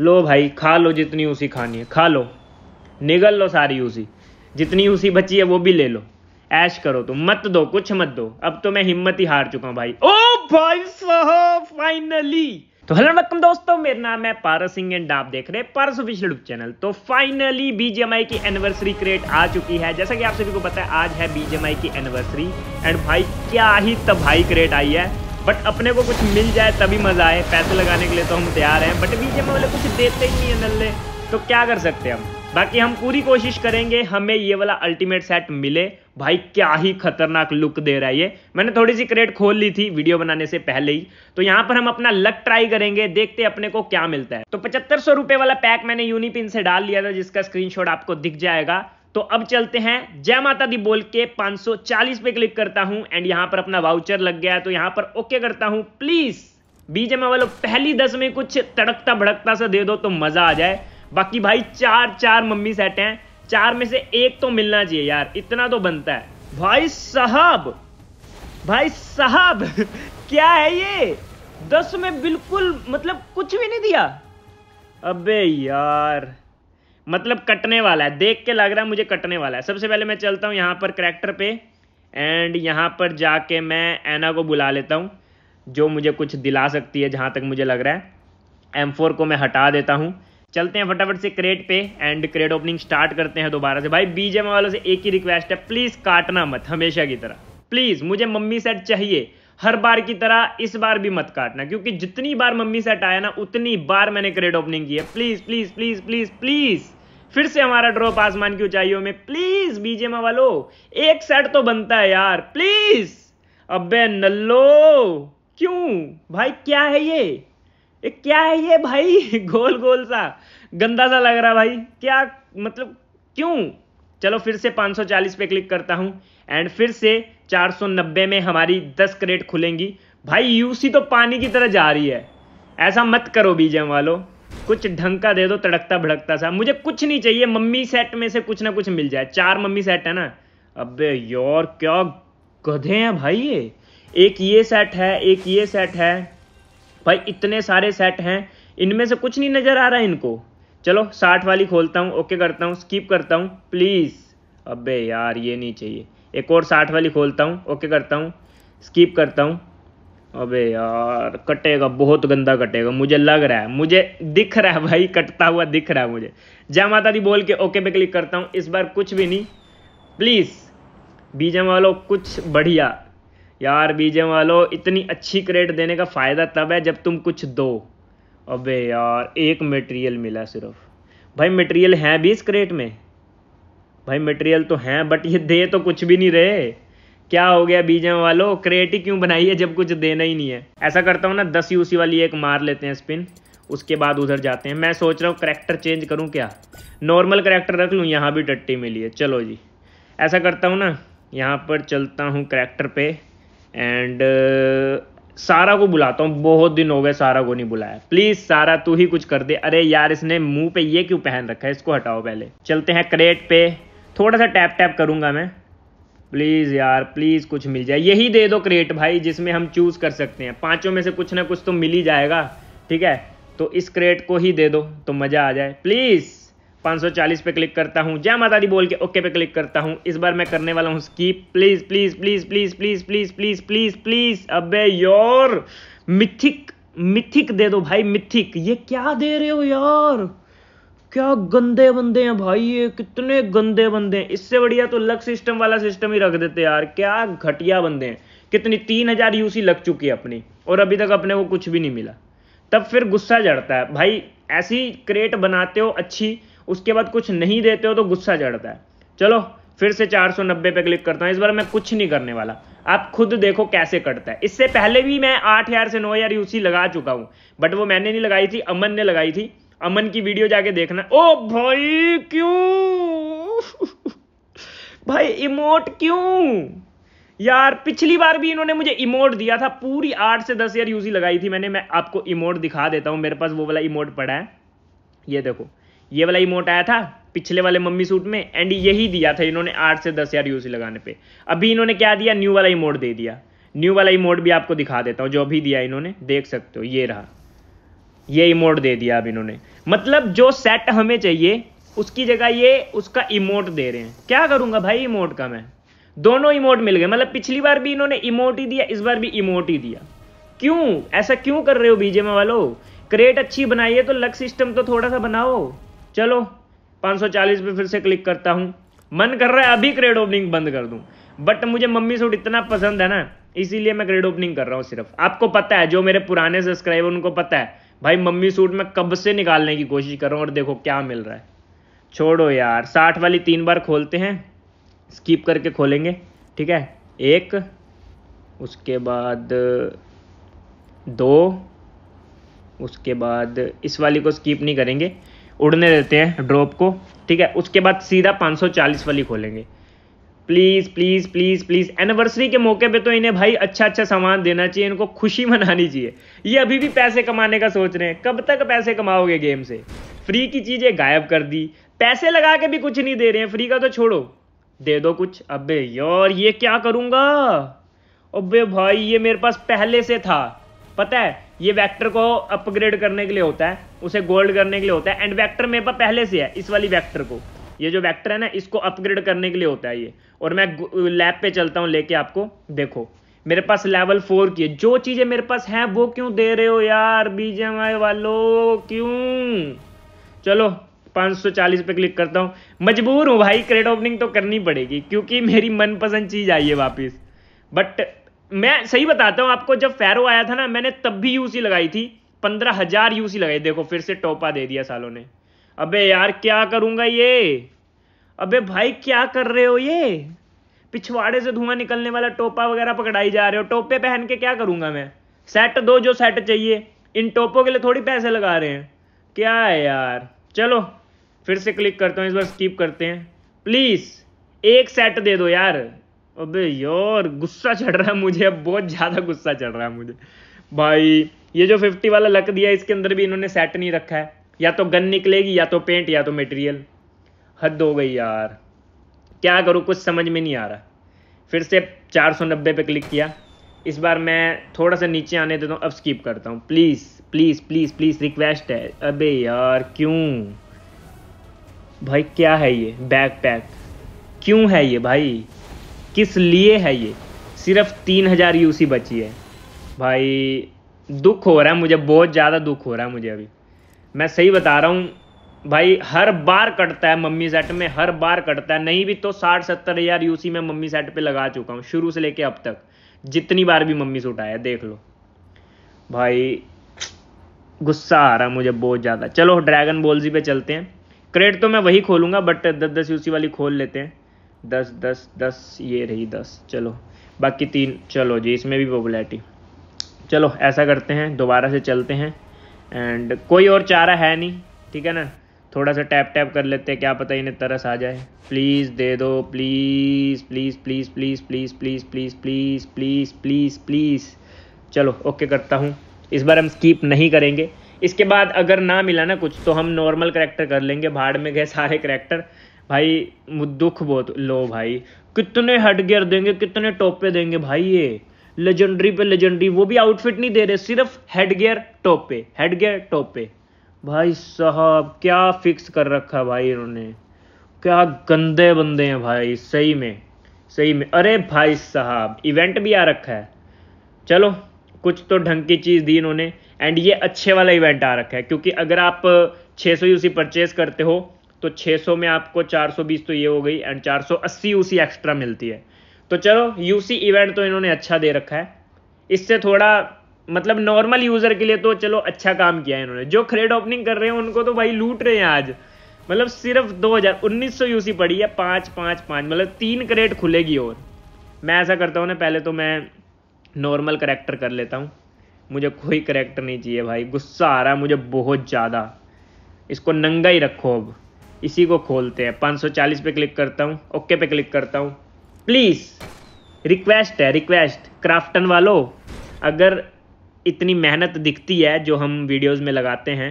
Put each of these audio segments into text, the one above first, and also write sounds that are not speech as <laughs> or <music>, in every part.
लो भाई खा लो जितनी उसी खानी है खा लो निगल लो सारी उसी जितनी उसी बची है वो भी ले लो ऐश करो तुम मत दो कुछ मत दो अब तो मैं हिम्मत ही हार चुका हूँ भाई ओ भाई साहब फाइनली तो हेलो वेलकम दोस्तों मेरा नाम है पारस सिंह एंड आप देख रहे हैं पारस ऑफिशियल यूट्यूब चैनल तो फाइनली बीजेएमआई की एनिवर्सरी क्रिएट आ चुकी है जैसा कि आप सभी को पता है आज है बीजेएमआई की एनिवर्सरी एंड भाई क्या ही तबाही क्रिएट आई है बट अपने को कुछ मिल जाए तभी मज़ा आए पैसे लगाने के लिए तो हम तैयार हैं बट में वाले कुछ देते ही नहीं है नल्ले तो क्या कर सकते हम बाकी हम पूरी कोशिश करेंगे हमें ये वाला अल्टीमेट सेट मिले भाई क्या ही खतरनाक लुक दे रहा है ये मैंने थोड़ी सी क्रेट खोल ली थी वीडियो बनाने से पहले ही तो यहाँ पर हम अपना लक ट्राई करेंगे देखते अपने को क्या मिलता है तो पचहत्तर सौ रुपए वाला पैक मैंने यूनिपिन से डाल लिया था जिसका स्क्रीनशॉट आपको दिख जाएगा तो अब चलते हैं जय माता दी बोल के 540 पे क्लिक करता हूं एंड यहां पर अपना वाउचर लग गया तो यहां पर ओके करता हूं प्लीज में वालों पहली दस में कुछ तड़कता भड़कता से दे दो तो मजा आ जाए बाकी भाई चार चार मम्मी सेट हैं चार में से एक तो मिलना चाहिए यार इतना तो बनता है भाई साहब भाई साहब <laughs> क्या है ये दस में बिल्कुल मतलब कुछ भी नहीं दिया अबे यार मतलब कटने वाला है देख के लग रहा है मुझे कटने वाला है सबसे पहले मैं चलता हूँ यहाँ पर करैक्टर पे एंड यहाँ पर जाके मैं एना को बुला लेता हूँ जो मुझे कुछ दिला सकती है जहाँ तक मुझे लग रहा है एम फोर को मैं हटा देता हूँ चलते हैं फटाफट से क्रेट पे एंड क्रेट ओपनिंग स्टार्ट करते हैं दोबारा से भाई बीजेम वालों से एक ही रिक्वेस्ट है प्लीज़ काटना मत हमेशा की तरह प्लीज़ मुझे मम्मी सेट चाहिए हर बार की तरह इस बार भी मत काटना क्योंकि जितनी बार मम्मी सेट आया ना उतनी बार मैंने क्रेट ओपनिंग की है please please please please please फिर से हमारा ड्रॉप आसमान की ऊंचाइयों में प्लीज बीजेमा वालो एक सेट तो बनता है यार प्लीज अबे नल्लो क्यों भाई क्या है ये ये क्या है ये भाई <laughs> गोल गोल सा गंदा सा लग रहा भाई क्या मतलब क्यों चलो फिर से 540 पे क्लिक करता हूं एंड फिर से 490 में हमारी 10 क्रेट खुलेंगी भाई यूसी तो पानी की तरह जा रही है ऐसा मत करो बीजेम वालों कुछ ढंग का दे दो तड़कता भड़कता सा मुझे कुछ नहीं चाहिए मम्मी सेट में से कुछ ना कुछ मिल जाए चार मम्मी सेट है ना अबे यार क्या गधे हैं भाई ये एक ये सेट है एक ये सेट है भाई इतने सारे सेट हैं इनमें से कुछ नहीं नज़र आ रहा है इनको चलो साठ वाली खोलता हूँ ओके करता हूँ स्कीप करता हूँ प्लीज़ अबे यार ये नहीं चाहिए एक और साठ वाली खोलता हूँ ओके करता हूँ स्कीप करता हूँ अबे यार कटेगा बहुत गंदा कटेगा मुझे लग रहा है मुझे दिख रहा है भाई कटता हुआ दिख रहा है मुझे जय माता दी बोल के ओके पे क्लिक करता हूँ इस बार कुछ भी नहीं प्लीज़ बीजे वालों कुछ बढ़िया यार बीजे वालों इतनी अच्छी क्रेट देने का फ़ायदा तब है जब तुम कुछ दो अबे यार एक मटेरियल मिला सिर्फ भाई मटेरियल है भी इस क्रेट में भाई मटेरियल तो हैं बट ये दे तो कुछ भी नहीं रहे क्या हो गया बीजेम वालों क्रिएटिव क्यों बनाई है जब कुछ देना ही नहीं है ऐसा करता हूँ ना दस यूसी वाली एक मार लेते हैं स्पिन उसके बाद उधर जाते हैं मैं सोच रहा हूँ करेक्टर चेंज करूँ क्या नॉर्मल करेक्टर रख लूँ यहाँ भी टट्टी मिली है चलो जी ऐसा करता हूँ ना यहाँ पर चलता हूँ करेक्टर पे एंड uh, सारा को बुलाता हूँ बहुत दिन हो गए सारा को नहीं बुलाया प्लीज़ सारा तू ही कुछ कर दे अरे यार इसने मुंह पे ये क्यों पहन रखा है इसको हटाओ पहले चलते हैं क्रेट पे थोड़ा सा टैप टैप करूंगा मैं प्लीज़ यार प्लीज़ कुछ मिल जाए यही दे दो क्रेट भाई जिसमें हम चूज़ कर सकते हैं पांचों में से कुछ ना कुछ तो मिल ही जाएगा ठीक है तो इस क्रेट को ही दे दो तो मज़ा आ जाए प्लीज़ 540 पे क्लिक करता हूँ जय माता दी बोल के ओके पे क्लिक करता हूँ इस बार मैं करने वाला हूँ skip please please please please please please please please please अबे योर मिथिक मिथिक दे दो भाई मिथिक ये क्या दे रहे हो यार क्या गंदे बंदे हैं भाई ये कितने गंदे बंदे हैं इससे बढ़िया तो लग सिस्टम वाला सिस्टम ही रख देते यार क्या घटिया बंदे हैं कितनी तीन हजार यूसी लग चुकी है अपनी और अभी तक अपने को कुछ भी नहीं मिला तब फिर गुस्सा चढ़ता है भाई ऐसी क्रेट बनाते हो अच्छी उसके बाद कुछ नहीं देते हो तो गुस्सा चढ़ता है चलो फिर से 490 पे क्लिक करता हूँ इस बार मैं कुछ नहीं करने वाला आप खुद देखो कैसे कटता है इससे पहले भी मैं आठ हज़ार से नौ हज़ार यूसी लगा चुका हूँ बट वो मैंने नहीं लगाई थी अमन ने लगाई थी अमन की वीडियो जाके देखना ओ भाई क्यों भाई इमोट क्यों यार पिछली बार भी इन्होंने मुझे इमोट दिया था पूरी आठ से दस यार यूजी लगाई थी मैंने मैं आपको इमोट दिखा देता हूं मेरे पास वो वाला इमोट पड़ा है ये देखो ये वाला इमोट आया था पिछले वाले मम्मी सूट में एंड यही दिया था इन्होंने आठ से दस यार यूसी लगाने पे अभी इन्होंने क्या दिया न्यू वाला इमोट दे दिया न्यू वाला इमोट भी आपको दिखा देता हूँ जो अभी दिया इन्होंने देख सकते हो ये रहा ये इमोट दे दिया अब इन्होंने मतलब जो सेट हमें चाहिए उसकी जगह ये उसका इमोट दे रहे हैं क्या करूंगा भाई इमोट का मैं दोनों इमोट मिल गए मतलब पिछली बार भी इन्होंने इमोट ही दिया इस बार भी इमोट ही दिया क्यों ऐसा क्यों कर रहे हो बीजेम वालों क्रेट अच्छी बनाइए तो लक सिस्टम तो थोड़ा सा बनाओ चलो 540 पे फिर से क्लिक करता हूँ मन कर रहा है अभी क्रेड ओपनिंग बंद कर दूँ बट मुझे मम्मी सूट इतना पसंद है ना इसीलिए मैं क्रेड ओपनिंग कर रहा हूँ सिर्फ आपको पता है जो मेरे पुराने सब्सक्राइबर उनको पता है भाई मम्मी सूट में कब से निकालने की कोशिश कर रहा हूँ और देखो क्या मिल रहा है छोड़ो यार साठ वाली तीन बार खोलते हैं स्कीप करके खोलेंगे ठीक है एक उसके बाद दो उसके बाद इस वाली को स्कीप नहीं करेंगे उड़ने देते हैं ड्रॉप को ठीक है उसके बाद सीधा 540 वाली खोलेंगे please please please please anniversary के मौके पे तो इन्हें भाई अच्छा अच्छा सामान देना चाहिए इनको खुशी मनानी चाहिए ये अभी भी पैसे कमाने का सोच रहे हैं कब तक पैसे कमाओगे गेम से फ्री की चीज़ें गायब कर दी पैसे लगा के भी कुछ नहीं दे रहे हैं फ्री का तो छोड़ो दे दो कुछ अबे यार ये क्या करूंगा अबे भाई ये मेरे पास पहले से था पता है ये वेक्टर को अपग्रेड करने के लिए होता है उसे गोल्ड करने के लिए होता है एंड वेक्टर मेरे पास पहले से है इस वाली वेक्टर को ये जो वेक्टर है ना इसको अपग्रेड करने के लिए होता है ये और मैं लैब पे चलता हूँ लेके आपको देखो मेरे पास लेवल फोर की है जो चीज़ें मेरे पास हैं वो क्यों दे रहे हो यार बीजेमआई वालों क्यों चलो 540 पे क्लिक करता हूँ मजबूर हूँ भाई क्रेड ओपनिंग तो करनी पड़ेगी क्योंकि मेरी मनपसंद चीज़ आई है वापिस बट मैं सही बताता हूँ आपको जब फैरो आया था ना मैंने तब भी यूसी लगाई थी पंद्रह हज़ार यूसी लगाई देखो फिर से टोपा दे दिया सालों ने अबे यार क्या करूंगा ये अबे भाई क्या कर रहे हो ये पिछवाड़े से धुआं निकलने वाला टोपा वगैरह पकड़ाई जा रहे हो टोपे पहन के क्या करूंगा मैं सेट दो जो सेट चाहिए इन टोपों के लिए थोड़ी पैसे लगा रहे हैं क्या है यार चलो फिर से क्लिक करता हूँ इस बार स्कीप करते हैं प्लीज़ एक सेट दे दो यार अबे यार गुस्सा चढ़ रहा है मुझे अब बहुत ज़्यादा गुस्सा चढ़ रहा है मुझे भाई ये जो फिफ्टी वाला लक दिया इसके अंदर भी इन्होंने सेट नहीं रखा है या तो गन निकलेगी या तो पेंट या तो मटेरियल हद हो गई यार क्या करूँ कुछ समझ में नहीं आ रहा फिर से चार सौ नब्बे पे क्लिक किया इस बार मैं थोड़ा सा नीचे आने देता हूँ अब स्किप करता हूँ please please please please request है अबे यार क्यों भाई क्या है ये बैक पैक क्यों है ये भाई किस लिए है ये सिर्फ तीन हज़ार यू बची है भाई दुख हो रहा है मुझे बहुत ज़्यादा दुख हो रहा है मुझे अभी मैं सही बता रहा हूँ भाई हर बार कटता है मम्मी सेट में हर बार कटता है नहीं भी तो साठ सत्तर हजार यूसी में मम्मी सेट पे लगा चुका हूँ शुरू से लेके अब तक जितनी बार भी मम्मी से उठाया देख लो भाई गुस्सा आ रहा मुझे बहुत ज़्यादा चलो ड्रैगन बॉल्जी पे चलते हैं क्रेट तो मैं वही खोलूंगा बट दस दस यूसी वाली खोल लेते हैं दस दस दस ये रही दस चलो बाकी तीन चलो जी इसमें भी पॉपुलैरिटी चलो ऐसा करते हैं दोबारा से चलते हैं एंड कोई और चारा है नहीं ठीक है ना थोड़ा सा टैप टैप कर लेते हैं क्या पता इन्हें तरस आ जाए प्लीज़ दे दो please please please please please please please please please please please चलो ओके करता हूँ इस बार हम स्कीप नहीं करेंगे इसके बाद अगर ना मिला ना कुछ तो हम नॉर्मल करेक्टर कर लेंगे भाड़ में गए सारे करेक्टर भाई दुख बहुत लो भाई कितने हेड गियर देंगे कितने टोपे देंगे भाई ये लेजेंडरी पे लेजेंडरी वो भी आउटफिट नहीं दे रहे सिर्फ हेड गियर टोपे हेड गियर टोपे भाई साहब क्या फिक्स कर रखा भाई इन्होंने क्या गंदे बंदे हैं भाई सही में सही में अरे भाई साहब इवेंट भी आ रखा है चलो कुछ तो ढंग की चीज़ दी इन्होंने एंड ये अच्छे वाला इवेंट आ रखा है क्योंकि अगर आप 600 सौ यूसी परचेज करते हो तो 600 में आपको 420 तो ये हो गई एंड 480 यूसी एक्स्ट्रा मिलती है तो चलो यूसी इवेंट तो इन्होंने अच्छा दे रखा है इससे थोड़ा मतलब नॉर्मल यूज़र के लिए तो चलो अच्छा काम किया है इन्होंने जो खरेड ओपनिंग कर रहे हैं उनको तो भाई लूट रहे हैं आज मतलब सिर्फ 2000 सौ यूसी पड़ी है पाँच पाँच पाँच मतलब तीन करेट खुलेगी और मैं ऐसा करता हूँ ना पहले तो मैं नॉर्मल करेक्टर कर लेता हूँ मुझे कोई करेक्टर नहीं चाहिए भाई गुस्सा आ रहा है मुझे बहुत ज़्यादा इसको नंगा ही रखो अब इसी को खोलते हैं 540 पे क्लिक करता हूँ ओके पे क्लिक करता हूँ प्लीज़ रिक्वेस्ट है रिक्वेस्ट क्राफ्टन वालों अगर इतनी मेहनत दिखती है जो हम वीडियोस में लगाते हैं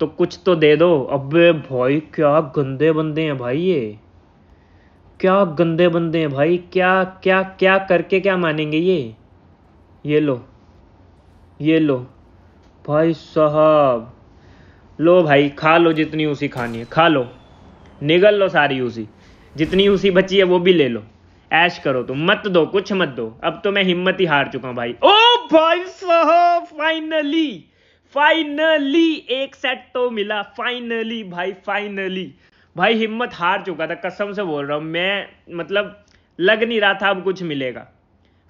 तो कुछ तो दे दो अबे भाई क्या गंदे बंदे हैं भाई ये क्या गंदे बंदे हैं भाई क्या क्या क्या करके क्या मानेंगे ये ये लो ये लो भाई साहब लो भाई खा लो जितनी उसी खानी है खा लो निगल लो सारी उसी जितनी उसी बची है वो भी ले लो ऐश करो तुम मत दो कुछ मत दो अब तो मैं हिम्मत ही हार चुका हूँ भाई ओ साहब फाइनली फाइनली एक सेट तो मिला फाइनली भाई फाइनली भाई हिम्मत हार चुका था कसम से बोल रहा हूँ मैं मतलब लग नहीं रहा था अब कुछ मिलेगा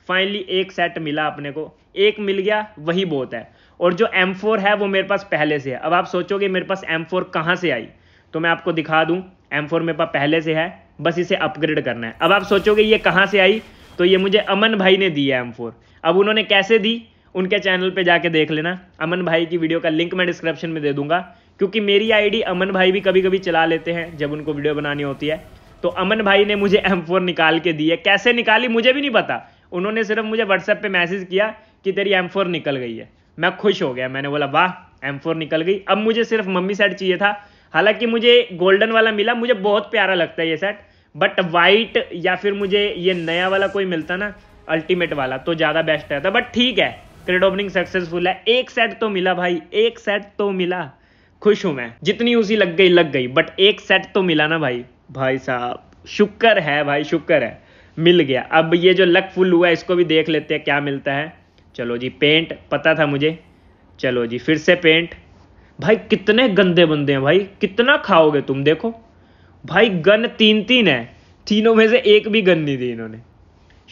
फाइनली एक सेट मिला अपने को एक मिल गया वही बहुत है और जो एम फोर है वो मेरे पास पहले से है अब आप सोचोगे मेरे पास एम फोर कहाँ से आई तो मैं आपको दिखा दूँ एम फोर मेरे पास पहले से है बस इसे अपग्रेड करना है अब आप सोचोगे ये कहाँ से आई तो ये मुझे अमन भाई ने दी है एम फोर अब उन्होंने कैसे दी उनके चैनल पे जाके देख लेना अमन भाई की वीडियो का लिंक मैं डिस्क्रिप्शन में दे दूंगा क्योंकि मेरी आईडी अमन भाई भी कभी कभी चला लेते हैं जब उनको वीडियो बनानी होती है तो अमन भाई ने मुझे एम फोर निकाल के दी है कैसे निकाली मुझे भी नहीं पता उन्होंने सिर्फ मुझे व्हाट्सएप पर मैसेज किया कि तेरी एम फोर निकल गई है मैं खुश हो गया मैंने बोला वाह एम फोर निकल गई अब मुझे सिर्फ मम्मी सेट चाहिए था हालांकि मुझे गोल्डन वाला मिला मुझे बहुत प्यारा लगता है ये सेट बट वाइट या फिर मुझे ये नया वाला कोई मिलता ना अल्टीमेट वाला तो ज़्यादा बेस्ट रहता बट ठीक है क्रेड ओपनिंग सक्सेसफुल है एक सेट तो मिला भाई एक सेट तो मिला खुश हूं मैं जितनी उसी लग गई लग गई बट एक सेट तो मिला ना भाई भाई साहब शुक्र है भाई शुक्र है मिल गया अब ये जो लक फुल हुआ इसको भी देख लेते हैं क्या मिलता है चलो जी पेंट पता था मुझे चलो जी फिर से पेंट भाई कितने गंदे बंदे हैं भाई कितना खाओगे तुम देखो भाई गन तीन तीन है तीनों में से एक भी गन नहीं दी इन्होंने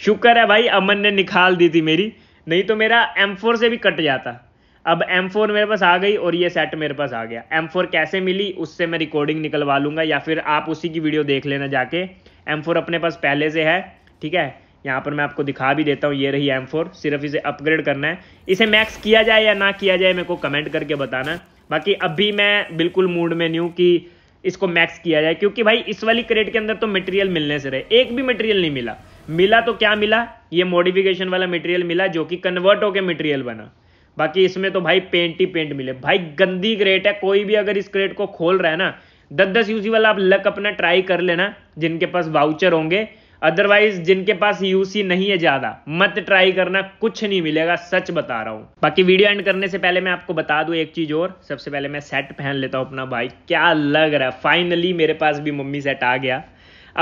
शुक्र है भाई अमन ने निकाल दी थी मेरी नहीं तो मेरा एम फोर से भी कट जाता अब एम फोर मेरे पास आ गई और ये सेट मेरे पास आ गया एम फोर कैसे मिली उससे मैं रिकॉर्डिंग निकलवा लूँगा या फिर आप उसी की वीडियो देख लेना जाके एम फोर अपने पास पहले से है ठीक है यहाँ पर मैं आपको दिखा भी देता हूँ ये रही एम फोर सिर्फ इसे अपग्रेड करना है इसे मैक्स किया जाए या ना किया जाए मेरे को कमेंट करके बताना बाकी अभी मैं बिल्कुल मूड में नहीं हूँ कि इसको मैक्स किया जाए क्योंकि भाई इस वाली क्रेट के अंदर तो मटेरियल मिलने से रहे एक भी मटेरियल नहीं मिला मिला तो क्या मिला ये मॉडिफिकेशन वाला मटेरियल मिला जो कि कन्वर्ट होकर मटेरियल बना बाकी इसमें तो भाई पेंट ही पेंट मिले भाई गंदी क्रेट है कोई भी अगर इस क्रेट को खोल रहा है ना दस दस यूसी वाला आप लक अपना ट्राई कर लेना जिनके पास वाउचर होंगे अदरवाइज जिनके पास यूसी नहीं है ज्यादा मत ट्राई करना कुछ नहीं मिलेगा सच बता रहा हूं बाकी वीडियो एंड करने से पहले मैं आपको बता दू एक चीज और सबसे पहले मैं सेट पहन लेता हूं अपना भाई क्या लग रहा है फाइनली मेरे पास भी मम्मी सेट आ गया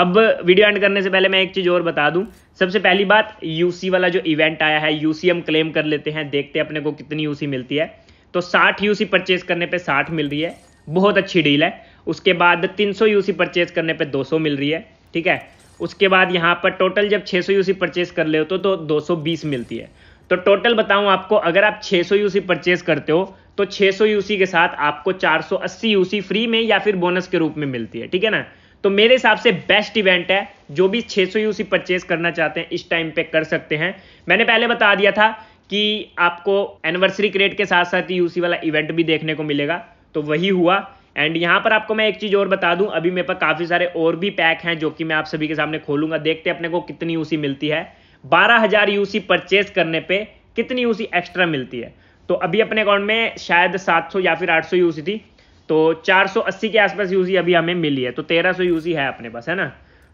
अब वीडियो एंड करने से पहले मैं एक चीज़ और बता दूं सबसे पहली बात यूसी वाला जो इवेंट आया है यूसी हम क्लेम कर लेते हैं देखते हैं अपने को कितनी यूसी मिलती है तो साठ यूसी परचेज करने पर साठ मिल रही है बहुत अच्छी डील है उसके बाद तीन सौ यूसी परचेज करने पर दो सौ मिल रही है ठीक है उसके बाद यहाँ पर टोटल जब 600 यूसी परचेज कर ले तो, तो सौ बीस मिलती है तो टोटल बताऊं आपको अगर आप सौ यूसी परचेज करते हो तो 600 यूसी के साथ आपको 480 यूसी फ्री में या फिर बोनस के रूप में मिलती है ठीक है ना तो मेरे हिसाब से बेस्ट इवेंट है जो भी 600 सौ यूसी परचेज करना चाहते हैं इस टाइम पे कर सकते हैं मैंने पहले बता दिया था कि आपको एनिवर्सरी क्रेट के साथ साथ ही यूसी वाला इवेंट भी देखने को मिलेगा तो वही हुआ एंड यहाँ पर आपको मैं एक चीज़ और बता दूं अभी मेरे पास काफ़ी सारे और भी पैक हैं जो कि मैं आप सभी के सामने खोलूंगा देखते अपने को कितनी यूसी मिलती है बारह हज़ार यूसी परचेज करने पे कितनी यूसी एक्स्ट्रा मिलती है तो अभी अपने अकाउंट में शायद 700 या फिर 800 यूसी थी तो 480 के आसपास यूजी अभी हमें मिली है तो 1300 यूजी है अपने पास है ना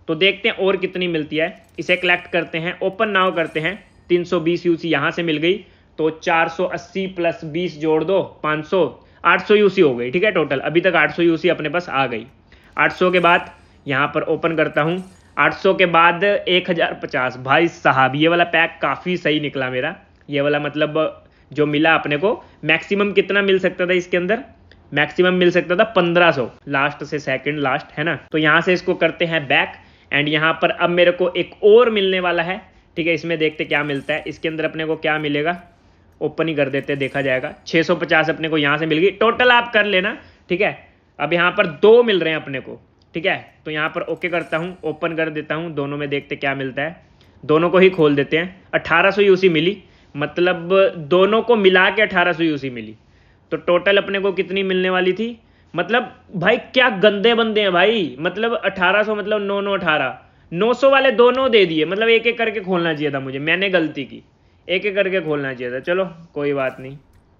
तो देखते हैं और कितनी मिलती है इसे कलेक्ट करते हैं ओपन नाव करते हैं 320 यूसी यहां से मिल गई तो 480 प्लस 20 जोड़ दो 500 800 यूसी हो गई ठीक है टोटल अभी तक 800 यूसी अपने पास आ गई 800 के बाद यहाँ पर ओपन करता हूँ 800 के बाद 1050 भाई साहब ये वाला पैक काफ़ी सही निकला मेरा ये वाला मतलब जो मिला अपने को मैक्सिमम कितना मिल सकता था इसके अंदर मैक्सिमम मिल सकता था पंद्रह सौ लास्ट से सेकंड लास्ट है ना तो यहाँ से इसको करते हैं बैक एंड यहाँ पर अब मेरे को एक और मिलने वाला है ठीक है इसमें देखते क्या मिलता है इसके अंदर अपने को क्या मिलेगा ओपन ही कर देते देखा जाएगा पचास अपने को यहाँ से मिल गई टोटल आप कर लेना ठीक है अब यहाँ पर दो मिल रहे हैं अपने को ठीक है तो यहाँ पर ओके करता हूँ ओपन कर देता हूँ दोनों में देखते क्या मिलता है दोनों को ही खोल देते हैं अट्ठारह सौ मिली मतलब दोनों को मिला के अठारह सौ मिली तो टोटल अपने को कितनी मिलने वाली थी मतलब भाई क्या गंदे बंदे हैं भाई मतलब 1800 मतलब नौ नौ अठारह नौ सौ वाले दोनों दे दिए मतलब एक एक करके खोलना चाहिए था मुझे मैंने गलती की एक एक करके खोलना चाहिए था चलो कोई बात नहीं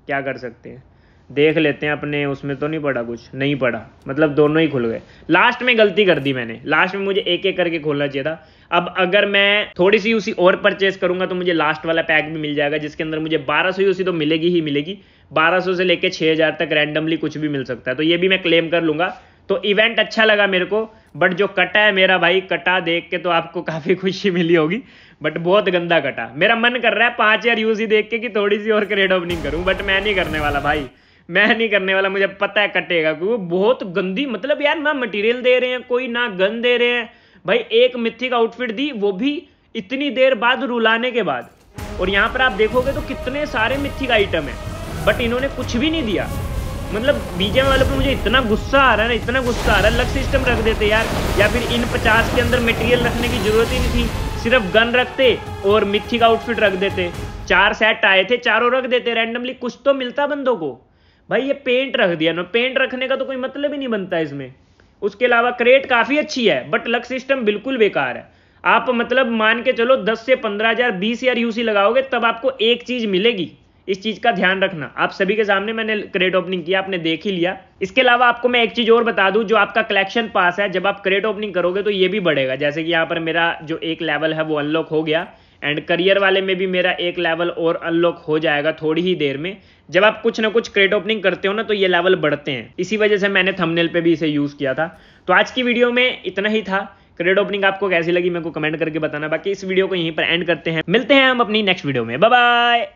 क्या कर सकते हैं देख लेते हैं अपने उसमें तो नहीं पड़ा कुछ नहीं पड़ा मतलब दोनों ही खुल गए लास्ट में गलती कर दी मैंने लास्ट में मुझे एक एक करके खोलना चाहिए था अब अगर मैं थोड़ी सी उसी और परचेस करूंगा तो मुझे लास्ट वाला पैक भी मिल जाएगा जिसके अंदर मुझे 1200 उसी तो मिलेगी ही मिलेगी 1200 से लेकर 6000 तक रैंडमली कुछ भी मिल सकता है तो ये भी मैं क्लेम कर लूंगा तो इवेंट अच्छा लगा मेरे को बट जो कटा है मेरा भाई कटा देख के तो आपको काफ़ी खुशी मिली होगी बट बहुत गंदा कटा मेरा मन कर रहा है पांच यार यूज ही देख के कि थोड़ी सी और क्रेड ओपनिंग करूँ बट मैं नहीं करने वाला भाई मैं नहीं करने वाला मुझे पता है कटेगा क्योंकि बहुत गंदी मतलब यार ना मटेरियल दे रहे हैं कोई ना गन दे रहे हैं भाई एक मिथिक आउटफिट दी वो भी इतनी देर बाद रुलाने के बाद और यहाँ पर आप देखोगे तो कितने सारे मिथिक आइटम हैं बट इन्होंने कुछ भी नहीं दिया मतलब बीजे वालों पर मुझे इतना गुस्सा आ रहा है ना इतना गुस्सा आ रहा है लग सिस्टम रख देते यार या फिर इन पचास के अंदर मटेरियल रखने की जरूरत ही नहीं थी सिर्फ गन रखते और मिथिक आउटफिट रख देते चार सेट आए थे चारों रख देते रैंडमली कुछ तो मिलता बंदों को भाई ये पेंट रख दिया ना पेंट रखने का तो कोई मतलब ही नहीं बनता इसमें उसके अलावा क्रेट काफ़ी अच्छी है बट लक सिस्टम बिल्कुल बेकार है आप मतलब मान के चलो दस से पंद्रह हज़ार बीस हज़ार यूसी लगाओगे तब आपको एक चीज़ मिलेगी इस चीज़ का ध्यान रखना आप सभी के सामने मैंने क्रेट ओपनिंग किया आपने देख ही लिया इसके अलावा आपको मैं एक चीज़ और बता दूं जो आपका कलेक्शन पास है जब आप क्रेट ओपनिंग करोगे तो ये भी बढ़ेगा जैसे कि यहाँ पर मेरा जो एक लेवल है वो अनलॉक हो गया एंड करियर वाले में भी मेरा एक लेवल और अनलॉक हो जाएगा थोड़ी ही देर में जब आप कुछ ना कुछ क्रेट ओपनिंग करते हो ना तो ये लेवल बढ़ते हैं इसी वजह से मैंने थंबनेल पे भी इसे यूज़ किया था तो आज की वीडियो में इतना ही था क्रेट ओपनिंग आपको कैसी लगी मेरे को कमेंट करके बताना बाकी इस वीडियो को यहीं पर एंड करते हैं मिलते हैं हम अपनी नेक्स्ट वीडियो में बाय